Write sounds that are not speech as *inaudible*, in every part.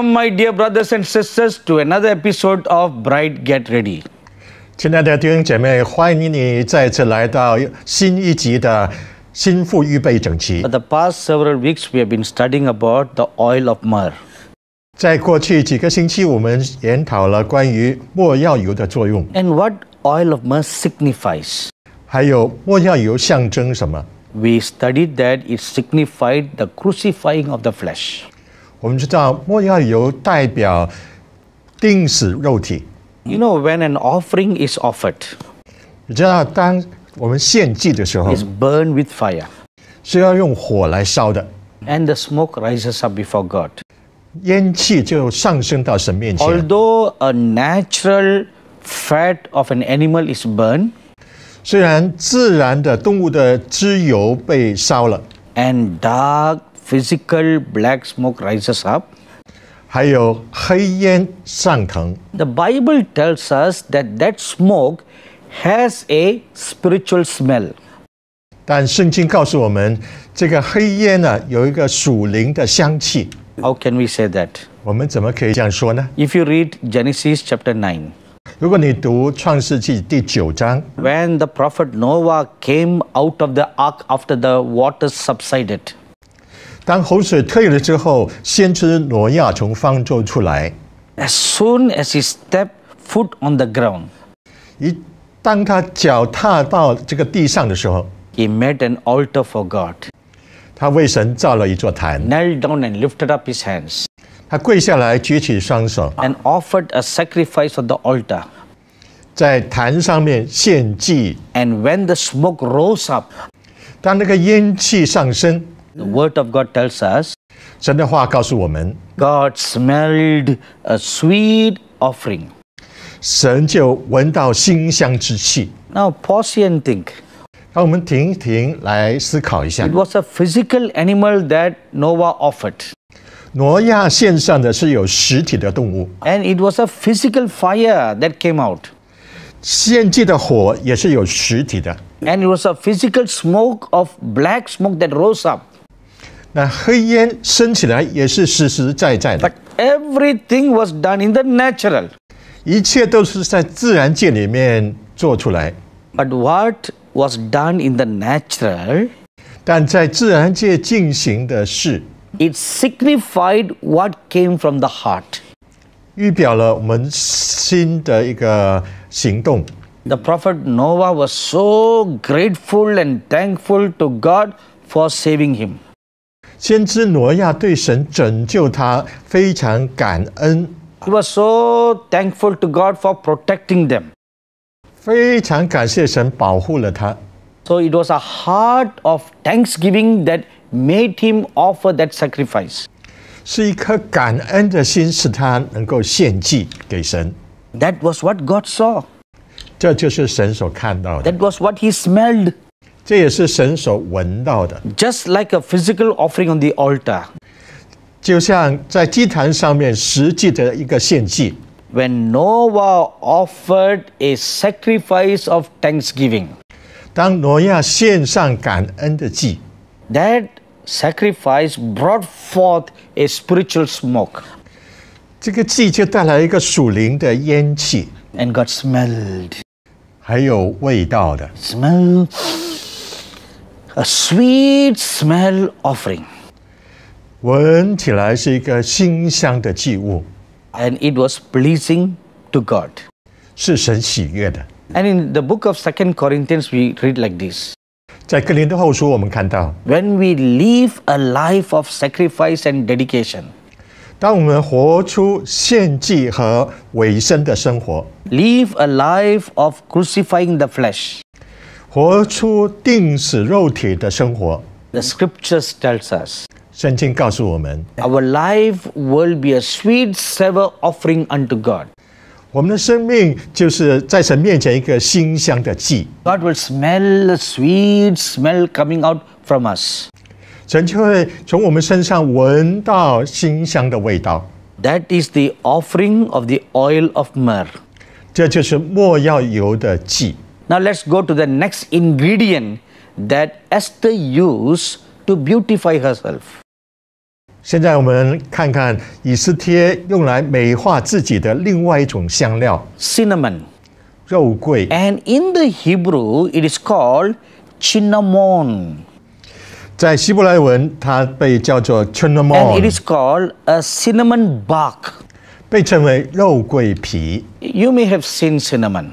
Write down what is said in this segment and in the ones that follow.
Welcome, my dear brothers and sisters, to another episode of Bride Get Ready. 亲爱的弟兄姐妹，欢迎你再次来到新一集的心腹预备整齐。For the past several weeks, we have been studying about the oil of myrrh. 在过去几个星期，我们研讨了关于墨药油的作用。And what oil of myrrh signifies? 还有墨药油象征什么？We studied that it signified the crucifying of the flesh. 我们知道，莫亚油代表定死肉体。You know when an offering is offered，你知道当我们献祭的时候，is burned with fire，是要用火来烧的。And the smoke rises up before God，烟气就上升到神面前。Although a natural fat of an animal is burned，虽然自然的动物的脂油被烧了。And d o k physical black smoke rises up. The Bible tells us that that smoke has a spiritual smell. How can we say If you read Genesis chapter When the prophet Noah came out of the ark after the waters subsided。当洪水退了之后，先知挪亚从方舟出来。As soon as he stepped foot on the ground，一当他脚踏到这个地上的时候，he made an altar for God。他为神造了一座坛。Knelt down and lifted up his hands。他跪下来，举起双手。And offered a sacrifice on the altar。在坛上面献祭。And when the smoke rose up，当那个烟气上升。the word of God tells us. 神的话告诉我们。God smelled a sweet offering. 神就闻到馨香之气。Now pause and think. 让我们停一停，来思考一下。It was a physical animal that Noah offered. 挪亚献上的是有实体的动物。And it was a physical fire that came out. 献祭的火也是有实体的。And it was a physical smoke of black smoke that rose up. 那黑烟升起来也是实实在在的。Everything was done in the natural，一切都是在自然界里面做出来。But what was done in the natural？但在自然界进行的事，It signified what came from the heart，预表了我们心的一个行动。The prophet Noah was so grateful and thankful to God for saving him。先知挪亚对神拯救他非常感恩。He was so thankful to God for protecting them. 非常感谢神保护了他。So it was a heart of thanksgiving that made him offer that sacrifice. 是一颗感恩的心，使他能够献祭给神。That was what God saw. 这就是神所看到的。That was what he smelled. 这也是神所闻到的。Just like a physical offering on the altar，就像在祭坛上面实际的一个献祭。When Noah offered a sacrifice of thanksgiving，当挪亚献上感恩的祭，That sacrifice brought forth a spiritual smoke，这个祭就带来一个属灵的烟气。And got smelled，还有味道的。Smell。a sweet smell offering. 闻起来是一个馨香的祭物。And it was pleasing to God. And in the book of Second Corinthians, we read like this. when we live a life of sacrifice and dedication，当我们活出献祭和委身的生活，live a life of crucifying the flesh，活出定死肉体的生活。The scriptures tells us. "Our life will be a sweet savor offering unto God. 我们的生命就是在神面前一个馨香的祭。God will smell a sweet smell coming out from us. 神就会从我们身上闻到馨香的味道。That is the offering of the oil of myrrh. Now let's go to the next ingredient that Esther used to beautify herself. 现在我们看看以斯帖用来美化自己的另外一种香料 cinnamon and in the Hebrew it is called cinnamon 在希伯来文它被叫做 it is called a cinnamon bark you may have seen cinnamon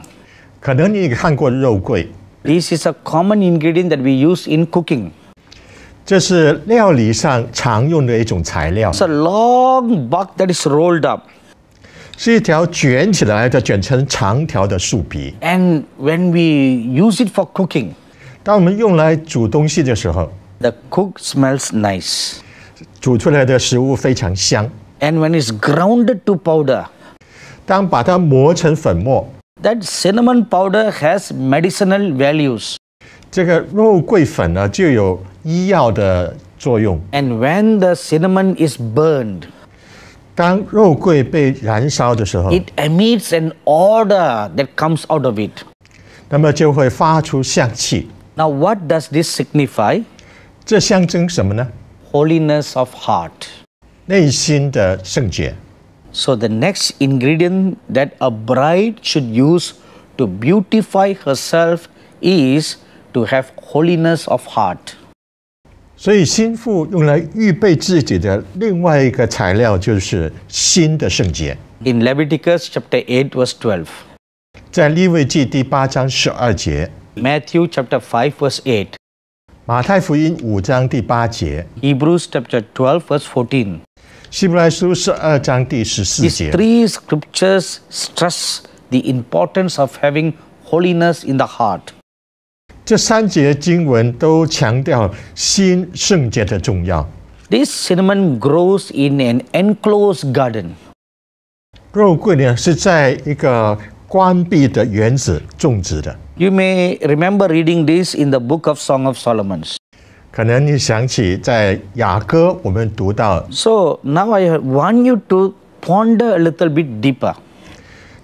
可能你看过肉桂。This is a common ingredient that we use in cooking. 这是料理上常用的一种材料。It's a long bark that is rolled up. 是一条卷起来的、卷成长条的树皮。And when we use it for cooking，当我们用来煮东西的时候，the cook smells nice。煮出来的食物非常香。And when it's grounded to powder，当把它磨成粉末 that cinnamon powder has medicinal values. And when the cinnamon is burned, it emits an odor that comes out of it. Now what does this signify? Holiness of 内心的圣洁。so the next ingredient that a bride should use to beautify herself is to have holiness of heart. So, in Leviticus chapter eight verse twelve，在利未记第八章十二节。Matthew chapter five verse eight，马太福音五章第八节。Hebrews chapter twelve verse fourteen，these three scriptures stress the importance of having holiness in the heart. 这三节经文都强调心圣洁的重要。This cinnamon grows in an enclosed garden. 肉桂呢是在一个关闭的园子种植的。You may remember reading this in the book of Song of Solomon. 可能你想起在雅歌，我们读到。So now I want you to ponder a little bit deeper.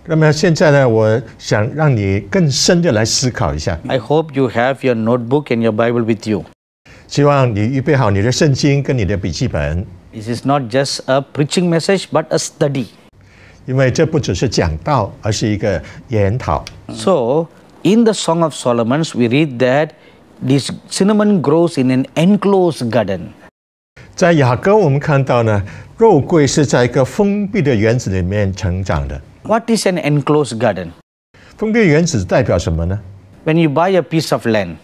那么现在呢，我想让你更深的来思考一下。I hope you have your notebook and your Bible with you. 希望你预备好你的圣经跟你的笔记本。This is not just a preaching message, but a study. 因为这不只是讲道，而是一个研讨。So in the Song of Solomon, we read that. This cinnamon grows in an enclosed garden. What is an enclosed garden？封闭园子代表什么呢？When you buy a piece of land，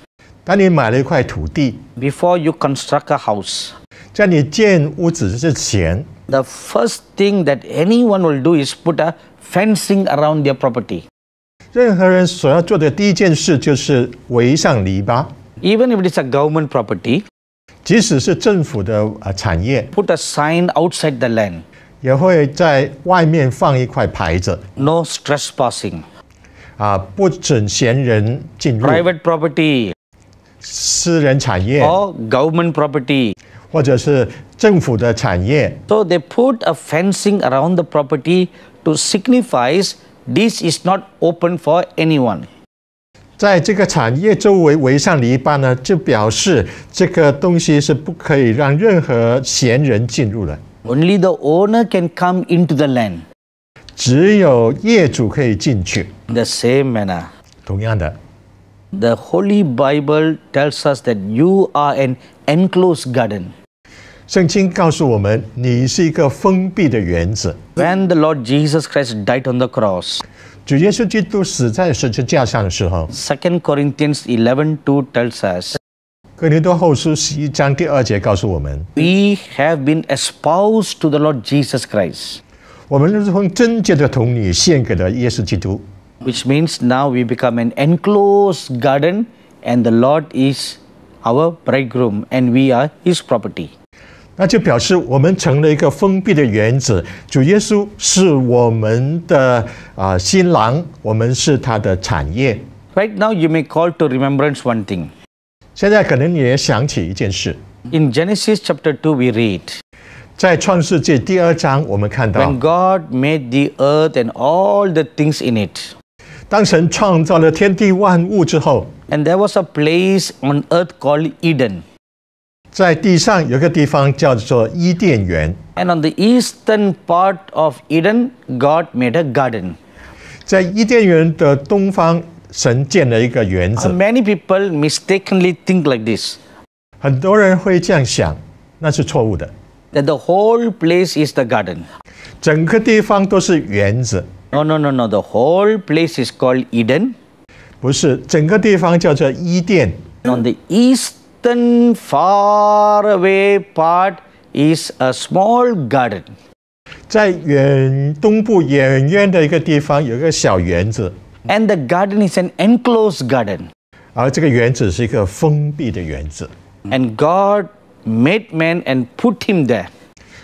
当你买了一块土地，Before you construct a house，在你建屋子之前，The first thing that anyone will do is put a fencing around their property。任何人所要做的第一件事就是围上篱笆。even if it is a government property, 即使是政府的呃产业 put a sign outside the land. No trespassing. Private property or government property. they put a fencing around the property to signifies this is not open for anyone. 在这个产业周围围上篱笆呢，就表示这个东西是不可以让任何闲人进入的。Only the owner can come into the land，只有业主可以进去。The same manner，同样的。The Holy Bible tells us that you are an enclosed garden。圣经告诉我们，你是一个封闭的园子。When the Lord Jesus Christ died on the cross。主耶稣基督死在十字架上的时候，Second Corinthians eleven two tells us，哥林多后书十一章第二节告诉我们，We have been espoused to the Lord Jesus Christ，我们是从贞洁的童女献给了耶稣基督，Which means now we become an enclosed garden and the Lord is our bridegroom and we are his property。Right now, you may call to remembrance one thing. 现在可能你也想起一件事。In Genesis chapter two, we read. 在创世纪第二章，我们看到。When God made the earth and all the things in it. 当神创造了天地万物之后。And there was a place on earth called Eden. 在地上有个地方叫做伊甸园。And on the eastern part of Eden, God made a garden。在伊甸园的东方，神建了一个园子。Many people mistakenly think like this。很多人会这样想，那是错误的。That the whole place is the garden。整个地方都是园子。No, no, no, no. The whole place is called Eden。不是，整个地方叫做伊甸。On the east. Often far away part is a small garden. garden。在远东部远远的一个地方有一个小园子。And the garden is an enclosed garden. garden。而这个园子是一个封闭的园子。And God made man and put him there. there。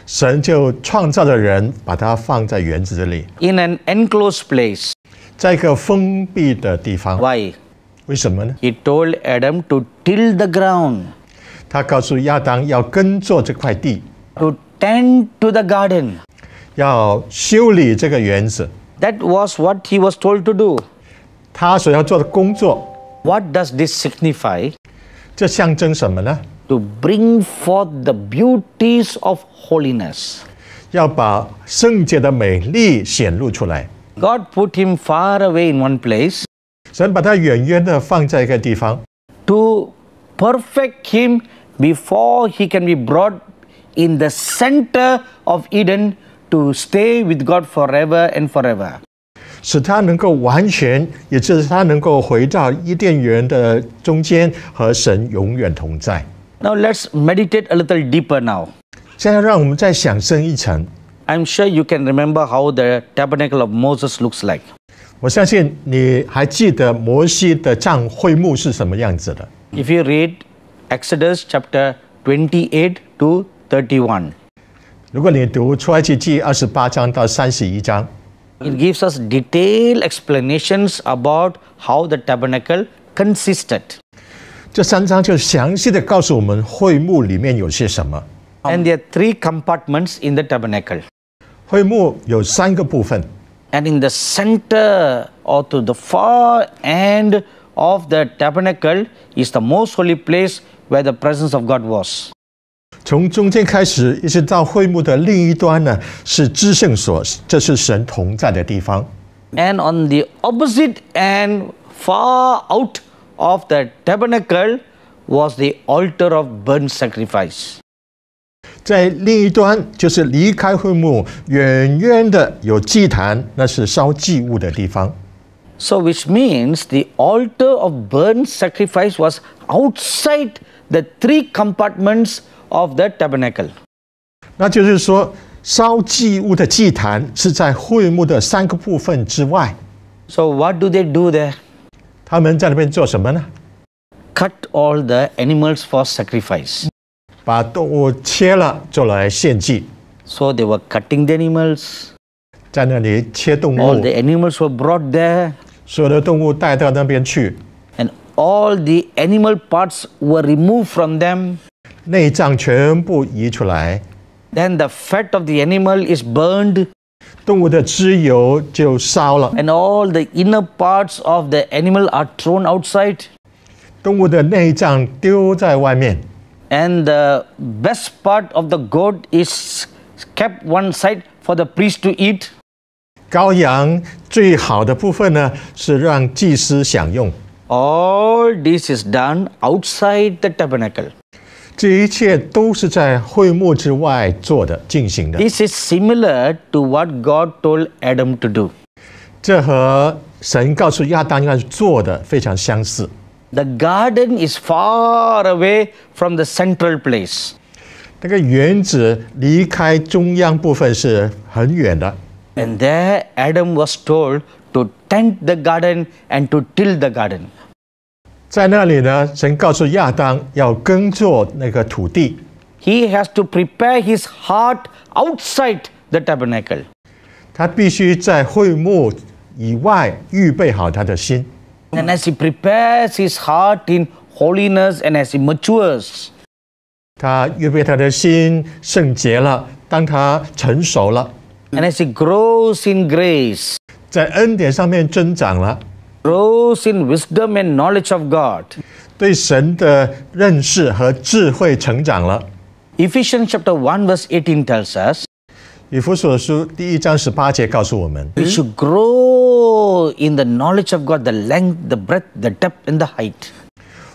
神就创造了人，把他放在园子里。In an enclosed place. place。在一个封闭的地方。Why? 为什么呢？He told Adam to till the ground. 他告诉亚当要耕作这块地，to tend to the garden，要修理这个园子。That was what he was told to do. 他所要做的工作。What does this signify? 这象征什么呢？To bring forth the beauties of holiness. 要把圣洁的美丽显露出来。God put him far away in one place. 神把他远远的放在一个地方，to perfect him before he can be brought in the center of Eden to stay with God forever and forever，使他能够完全，也就是他能够回到伊甸园的中间，和神永远同在。Now let's meditate a little deeper now. 现在让我们再想深一层。I'm sure you can remember how the tabernacle of Moses looks like. 我相信你还记得摩西的帐会幕是什么样子的？If you read Exodus chapter twenty-eight to thirty-one，如果你读出埃及记二十八章到三十一章，it gives us detailed explanations about how the tabernacle consisted。这三章就详细的告诉我们会幕里面有些什么。And there are three compartments in the tabernacle。会幕有三个部分。and in the center or to the far end of the tabernacle is the most holy place where the presence of God was. 从中间开始，一直到会幕的另一端呢，是至圣所，这是神同在的地方。And on the opposite and far out of the tabernacle was the altar of burnt sacrifice. 在另一端，就是离开会幕远远的有祭坛，那是烧祭物的地方。So which means the altar of burnt sacrifice was outside the three compartments of the tabernacle. 那就是说，烧祭物的祭坛是在会幕的三个部分之外。So what do they do there? 他们在那边做什么呢？Cut all the animals for sacrifice. 把动物切了，就来献祭。So they were cutting the animals. 在那里切动物。All the animals were brought there. 所有的动物带到那边去。And all the animal parts were removed from them. 内脏全部移出来。Then the fat of the animal is burned. 动物的脂油就烧了。And all the inner parts of the animal are thrown outside. 动物的内脏丢在外面。and the best part of the goat is kept one side for the priest to eat. 羔羊最好的部分呢，是让祭司享用。All this is done outside the tabernacle. 这一切都是在会幕之外做的、进行的。This is similar to what God told Adam to do. 这和神告诉亚当要做的非常相似。the garden is far away from the central place. 那个园子离开中央部分是很远的。And there Adam was told to tend the garden and to till the garden. 在那里呢，神告诉亚当要耕作那个土地。He has to prepare his heart outside the tabernacle. 他必须在会幕以外预备好他的心。and as he prepares his heart in holiness and as he matures. 他预备他的心圣洁了，当他成熟了。And as he grows in grace，在恩典上面增长了。Grows in wisdom and knowledge of God，对神的认识和智慧成长了。Ephesians chapter one verse eighteen tells us. 以弗所书第一章十八节告诉我们，We should grow in the knowledge of God, the length, the breadth, the depth, and the height。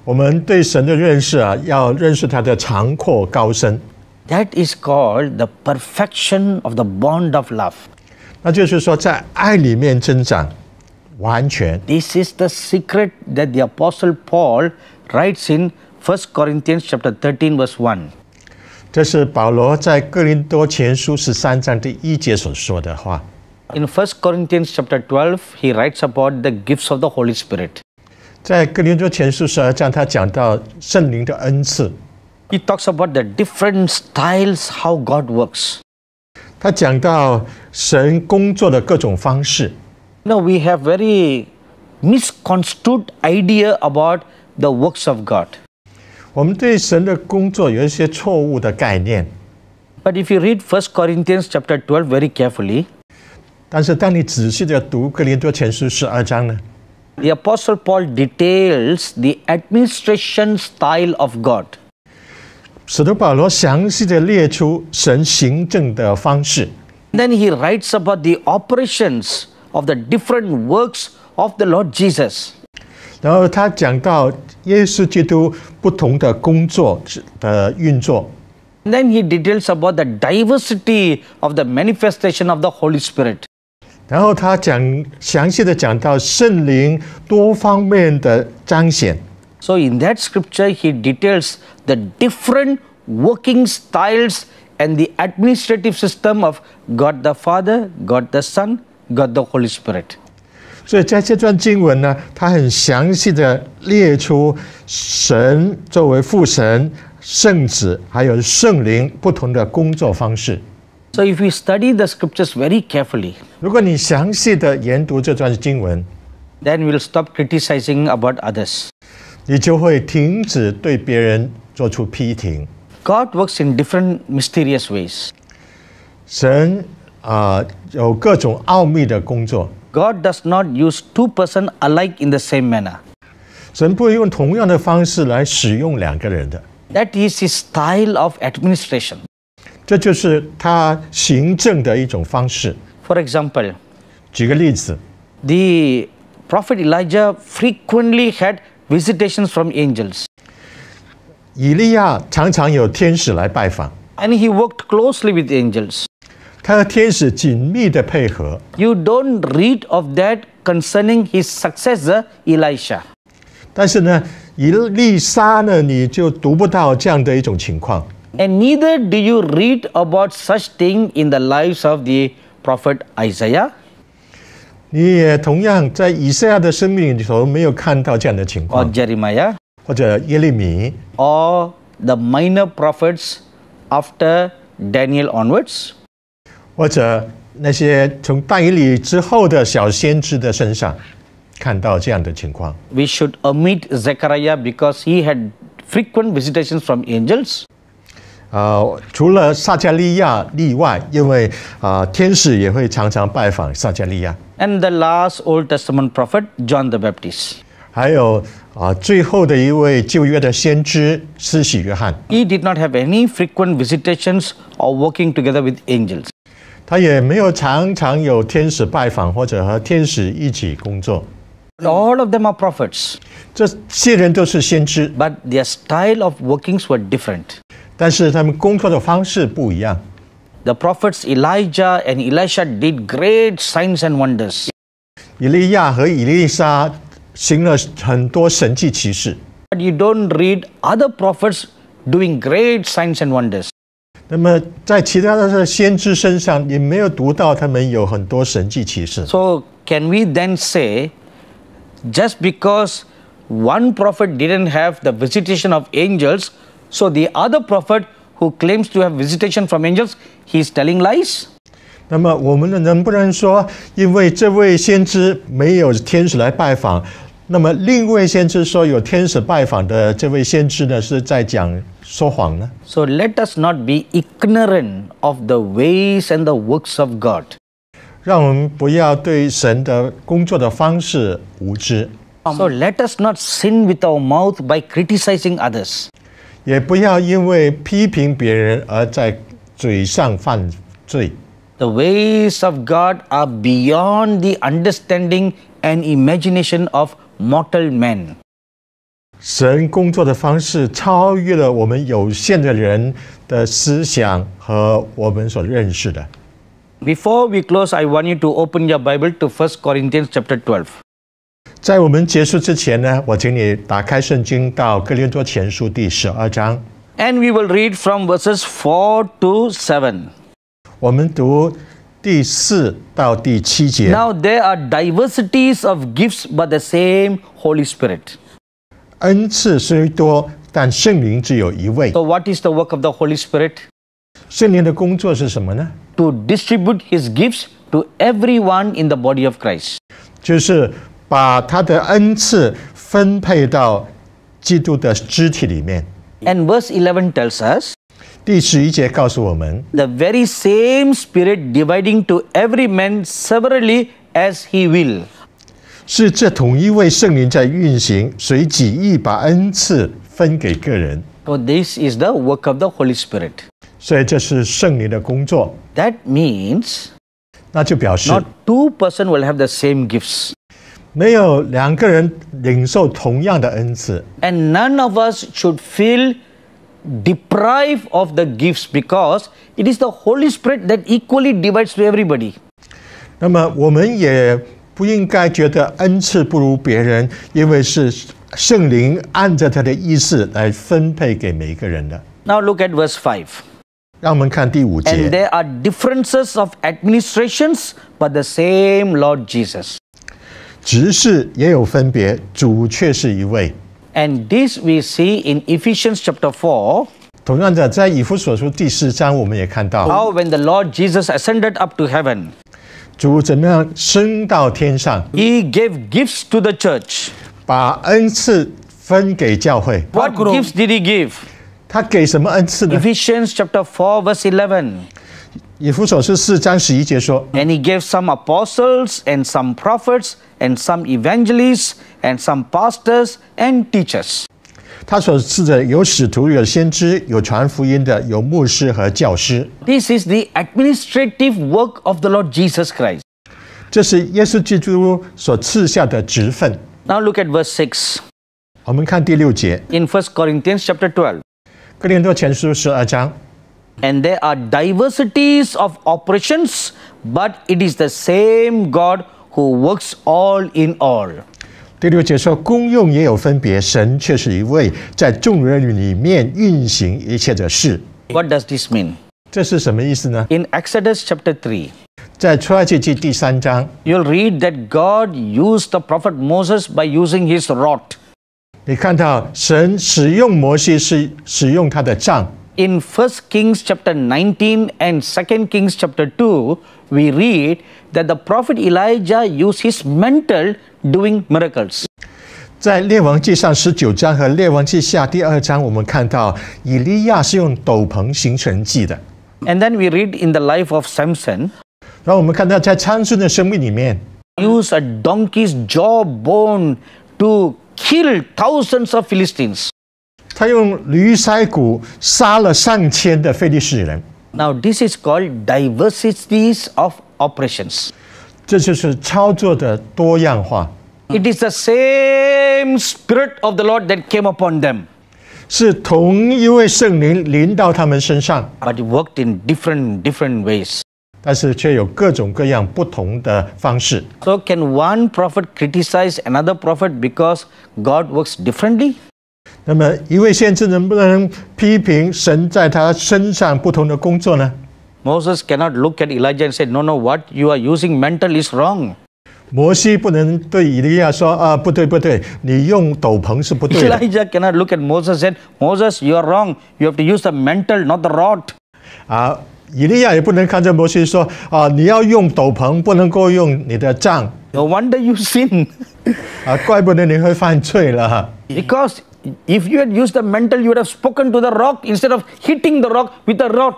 我们对神的认识啊，要认识他的长阔高深。That is called the perfection of the bond of love。那就是说，在爱里面增长，完全。This is the secret that the apostle Paul writes in 1 Corinthians chapter 13 verse 1. 这是保罗在哥林多前书十三章第一节所说的话。In 1 Corinthians chapter 12, he writes about the gifts of the Holy Spirit. 在哥林多前书十二章，他讲到圣灵的恩赐。He talks about the different styles how God works. 他讲到神工作的各种方式。Now we have very misconstrued idea about the works of God. 我们对神的工作有一些错误的概念。But if you read 1 Corinthians chapter 12 very carefully，但是当你仔细的读哥林多前书十二章呢，The Apostle Paul details the administration style of God。使徒保罗详细的列出神行政的方式。Then he writes about the operations of the different works of the Lord Jesus。然后他讲到耶稣基督不同的工作的运作。Then he details about the diversity of the manifestation of the Holy Spirit. 然后他讲详细的讲到圣灵多方面的彰显。So in that scripture, he details the different working styles and the administrative system of God the Father, God the Son, God the Holy Spirit. 所以在这段经文呢，他很详细的列出神作为父神、圣子还有圣灵不同的工作方式。So if we study the scriptures very carefully，如果你详细的研读这段经文，then we'll stop criticizing about others。你就会停止对别人做出批评。God works in different mysterious ways。神啊，有各种奥秘的工作。God does not use two person alike in the same manner. 神不会用同样的方式来使用两个人的。That is his style of administration. 这就是他行政的一种方式。For example，举个例子，The prophet Elijah frequently had visitations from angels. 以利亚常常有天使来拜访。And he worked closely with angels. 他和天使紧密的配合。You don't read of that concerning his successor Elisha。但是呢，以利沙呢，你就读不到这样的一种情况。And neither do you read about such thing in the lives of the prophet Isaiah。你也同样在以赛亚的生命里头没有看到这样的情况。Or Jeremiah，或者耶利米。Or the minor prophets after Daniel onwards。或者那些从代理之后的小先知的身上看到这样的情况。We should omit Zechariah because he had frequent visitations from angels. 啊，除了撒加利亚例外，因为啊，天使也会常常拜访撒加利亚。And the last Old Testament prophet, John the Baptist. 还有啊，最后的一位旧约的先知，施洗约翰。He did not have any frequent visitations or working together with angels. 他也没有常常有天使拜访或者和天使一起工作。All of them are prophets. 这些人都是先知。But their style of workings were different. 但是他们工作的方式不一样。The prophets Elijah and Elisha did great signs and wonders. 以利亚和以利沙行了很多神迹奇事。But you don't read other prophets doing great signs and wonders. 那么，在其他的先知身上，你没有读到他们有很多神迹奇事。So can we then say, just because one prophet didn't have the visitation of angels, so the other prophet who claims to have visitation from angels, he's telling lies? 那么，我们能不能说，因为这位先知没有天使来拜访，那么另一位先知说有天使拜访的这位先知呢，是在讲？So on. So let us not be ignorant of the ways and the works of God. 让我们不要对神的工作的方式无知。So let us not sin with our mouth by criticizing others. 也不要因为批评别人而在嘴上犯罪。The ways of God are beyond the understanding and imagination of mortal men. 神工作的方式超越了我们有限的人的思想和我们所认识的。Before we close, I want you to open your Bible to First Corinthians chapter twelve. 在我们结束之前呢，我请你打开圣经到哥林多前书第十二章。And we will read from verses four to seven. 我们读第四到第七节。Now there are diversities of gifts, but the same Holy Spirit. 恩赐虽多，但圣灵只有一位。So what is the work of the Holy Spirit? 圣灵的工作是什么呢？To distribute His gifts to everyone in the body of Christ. 就是把他的恩赐分配到基督的肢体里面。And verse eleven tells us. 第十一节告诉我们，The very same Spirit dividing to every man severally as He will. 是这同一位圣灵在运行，随即意把恩赐分给个人。So this is the work of the Holy Spirit. 所以这是圣灵的工作。That means，那就表示。Not two person will have the same gifts. 没有两个人领受同样的恩赐。And none of us should feel deprived of the gifts because it is the Holy Spirit that equally divides to everybody. 那么我们也。不应该觉得恩赐不如别人，因为是圣灵按着他的意思来分配给每一个人的。Now look at verse five. 让我们看第五节。And there are differences of administrations, but the same Lord Jesus. 执事也有分别，主却是一位。And this we see in Ephesians chapter four. 同样的，在以弗所书第四章，我们也看到。How when the Lord Jesus ascended up to heaven. 主怎么样升到天上？He gave gifts to the church，把恩赐分给教会。What gifts did he give？他给什么恩赐呢？Ephesians chapter four verse eleven。以弗所书四章十一节说：And he gave some apostles and some prophets and some evangelists and some pastors and teachers。他所赐的有使徒、有先知、有传福音的、有牧师和教师。This is the administrative work of the Lord Jesus Christ. 这是耶稣基督所赐下的职分。Now look at verse six. 我们看第六节。In Corinthians chapter twelve. there are diversities of operations, but it is the same God who works all in all. 第六节说功用也有分别，神却是一位在众人里面运行一切的事。What does this mean？这是什么意思呢？In Exodus chapter three，在出埃及记第三章，You'll read that God used the prophet Moses by using his rod。你看到神使用摩西是使用他的杖。in 1 Kings chapter 19 and 2 Kings chapter 2, we read that the prophet Elijah used his mantle doing miracles. 在列王记上十九章和列王记下第二章，我们看到以利亚是用斗篷行神迹的。And then we read in the life of Samson. use a donkey's jawbone to kill thousands of Philistines. 他用驴腮骨杀了上千的非利士人。Now this is called diversities of operations. the same spirit of the Lord that came upon them. it worked in different different ways。但是却有各种各样不同的方式。So can one prophet criticize another prophet because God works differently? 那么，一位先知能不能批评神在他身上不同的工作呢？Moses cannot look at Elijah and say, "No, no, what you are using mental is wrong." 摩西不能对以利亚说：“啊，不对，不对，你用斗篷是不对的。” Elijah cannot look at Moses and say, Moses, you are wrong. You have to use the mental, not the rod. 啊，以利亚也不能看着摩西说：“啊，你要用斗篷，不能够用你的杖。” No wonder you sin. *laughs* 啊，怪不得你会犯罪了。Because if you had used the mental, you would have spoken to the rock instead of hitting the rock with a rod.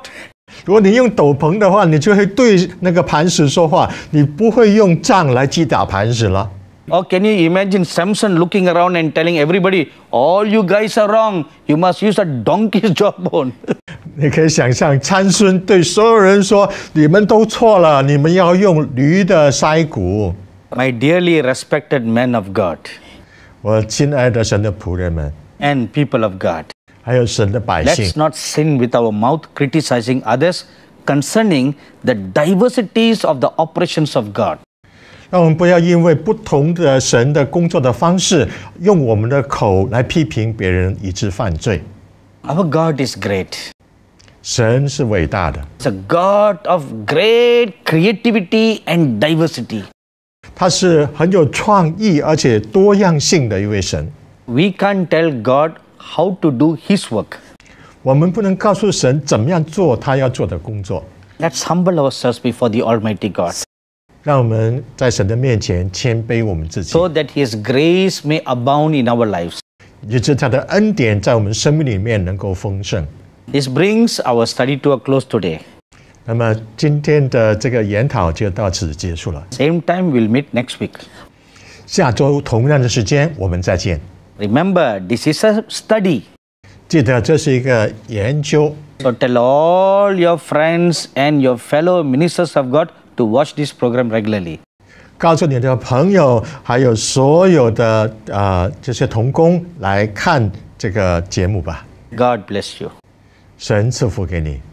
如果你用斗篷的话，你就会对那个磐石说话，你不会用杖来击打磐石了。Or can you imagine Samson looking around and telling everybody, all you guys are wrong, you must use a donkey's *laughs* jawbone? *laughs* 你可以想象参孙对所有人说：“你们都错了，你们要用驴的腮骨。” My dearly respected men of God. 我亲爱的神的仆人们，and people of God，还有神的百姓，Let's not sin with our mouth criticizing others concerning the diversities of the operations of God。让我们不要因为不同的神的工作的方式，用我们的口来批评别人，以致犯罪。Our God is great。神是伟大的。It's a God of great creativity and diversity. 他是很有创意而且多样性的一位神。We can't tell God how to do His work. 我们不能告诉神怎么样做他要做的工作。Let's humble ourselves before the Almighty God. 让我们在神的面前谦卑我们自己。So that His grace may abound in our lives. 以致他的恩典在我们生命里面能够丰盛。This brings our study to a close today. 那么今天的这个研讨就到此结束了。Same time we'll meet next week。下周同样的时间我们再见。Remember this is a study。记得这是一个研究。So tell all your friends and your fellow ministers of God to watch this program regularly。告诉你的朋友还有所有的啊这些童工来看这个节目吧。God bless you。神赐福给你。